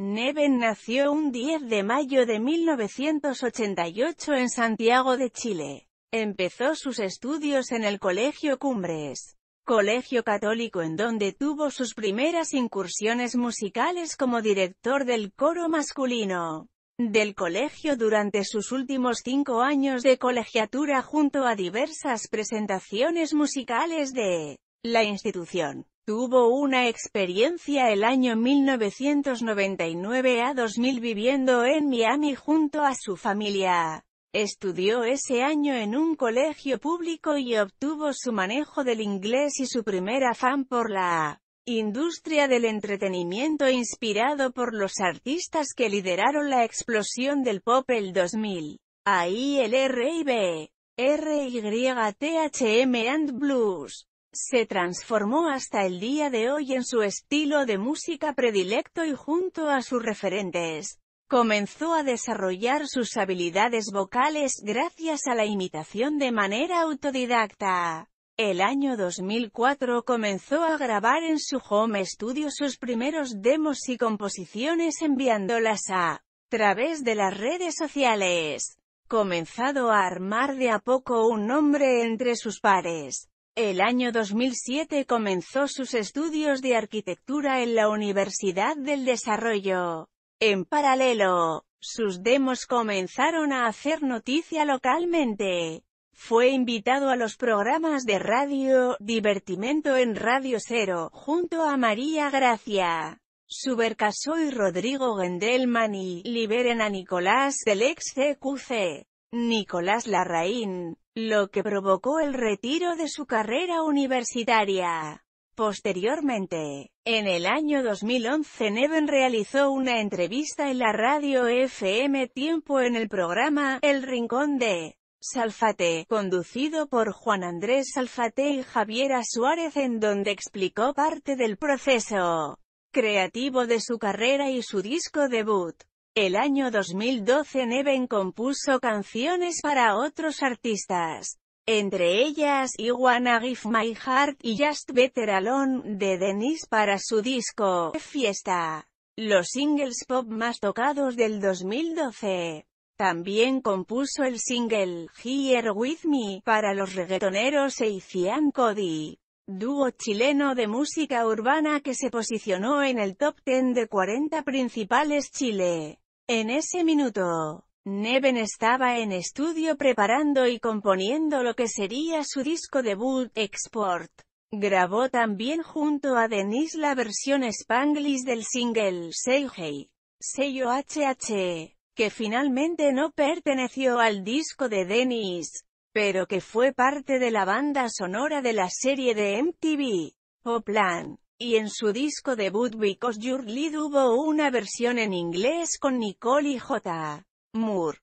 Neven nació un 10 de mayo de 1988 en Santiago de Chile. Empezó sus estudios en el Colegio Cumbres, colegio católico en donde tuvo sus primeras incursiones musicales como director del coro masculino del colegio durante sus últimos cinco años de colegiatura junto a diversas presentaciones musicales de la institución. Tuvo una experiencia el año 1999 a 2000 viviendo en Miami junto a su familia. Estudió ese año en un colegio público y obtuvo su manejo del inglés y su primer afán por la industria del entretenimiento inspirado por los artistas que lideraron la explosión del pop el 2000. Ahí el R&B, RYTHM and Blues. Se transformó hasta el día de hoy en su estilo de música predilecto y junto a sus referentes, comenzó a desarrollar sus habilidades vocales gracias a la imitación de manera autodidacta. El año 2004 comenzó a grabar en su home studio sus primeros demos y composiciones enviándolas a través de las redes sociales. Comenzado a armar de a poco un nombre entre sus pares. El año 2007 comenzó sus estudios de arquitectura en la Universidad del Desarrollo. En paralelo, sus demos comenzaron a hacer noticia localmente. Fue invitado a los programas de radio, Divertimento en Radio Cero, junto a María Gracia. Subercaso y Rodrigo Gendelman y Liberen a Nicolás del ex CQC. Nicolás Larraín, lo que provocó el retiro de su carrera universitaria. Posteriormente, en el año 2011 Neven realizó una entrevista en la radio FM Tiempo en el programa El Rincón de Salfate, conducido por Juan Andrés Salfate y Javiera Suárez en donde explicó parte del proceso creativo de su carrera y su disco debut. El año 2012 Neven compuso canciones para otros artistas, entre ellas I Wanna Give My Heart y Just Better Alone de Denise para su disco Fiesta, los singles pop más tocados del 2012. También compuso el single Here With Me para los reggaetoneros Eizian Cody dúo chileno de música urbana que se posicionó en el top 10 de 40 principales Chile. En ese minuto, Neven estaba en estudio preparando y componiendo lo que sería su disco debut, Export. Grabó también junto a Denise la versión Spanglish del single Say Hey, sello HH, que finalmente no perteneció al disco de Denise, pero que fue parte de la banda sonora de la serie de MTV, Plan. Y en su disco debut Because Your Lead hubo una versión en inglés con Nicole y J. Moore.